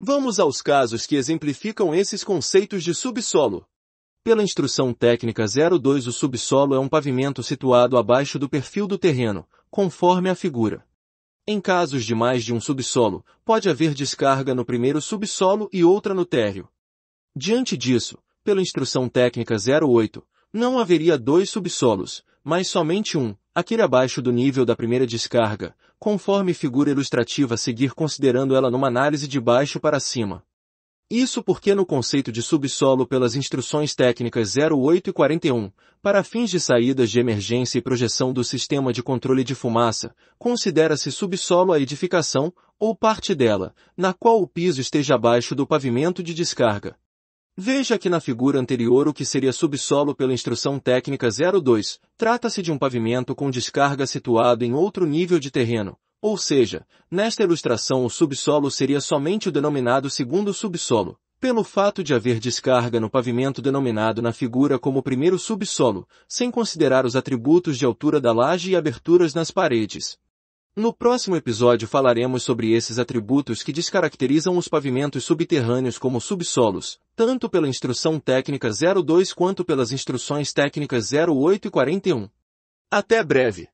Vamos aos casos que exemplificam esses conceitos de subsolo. Pela instrução técnica 02, o subsolo é um pavimento situado abaixo do perfil do terreno, conforme a figura. Em casos de mais de um subsolo, pode haver descarga no primeiro subsolo e outra no térreo. Diante disso, pela instrução técnica 08, não haveria dois subsolos, mas somente um, aquele abaixo do nível da primeira descarga, conforme figura ilustrativa a seguir considerando ela numa análise de baixo para cima. Isso porque no conceito de subsolo pelas instruções técnicas 08 e 41, para fins de saídas de emergência e projeção do sistema de controle de fumaça, considera-se subsolo a edificação, ou parte dela, na qual o piso esteja abaixo do pavimento de descarga. Veja que na figura anterior o que seria subsolo pela instrução técnica 02. Trata-se de um pavimento com descarga situado em outro nível de terreno. Ou seja, nesta ilustração o subsolo seria somente o denominado segundo subsolo. Pelo fato de haver descarga no pavimento denominado na figura como primeiro subsolo, sem considerar os atributos de altura da laje e aberturas nas paredes. No próximo episódio falaremos sobre esses atributos que descaracterizam os pavimentos subterrâneos como subsolos, tanto pela Instrução Técnica 02 quanto pelas Instruções Técnicas 08 e 41. Até breve!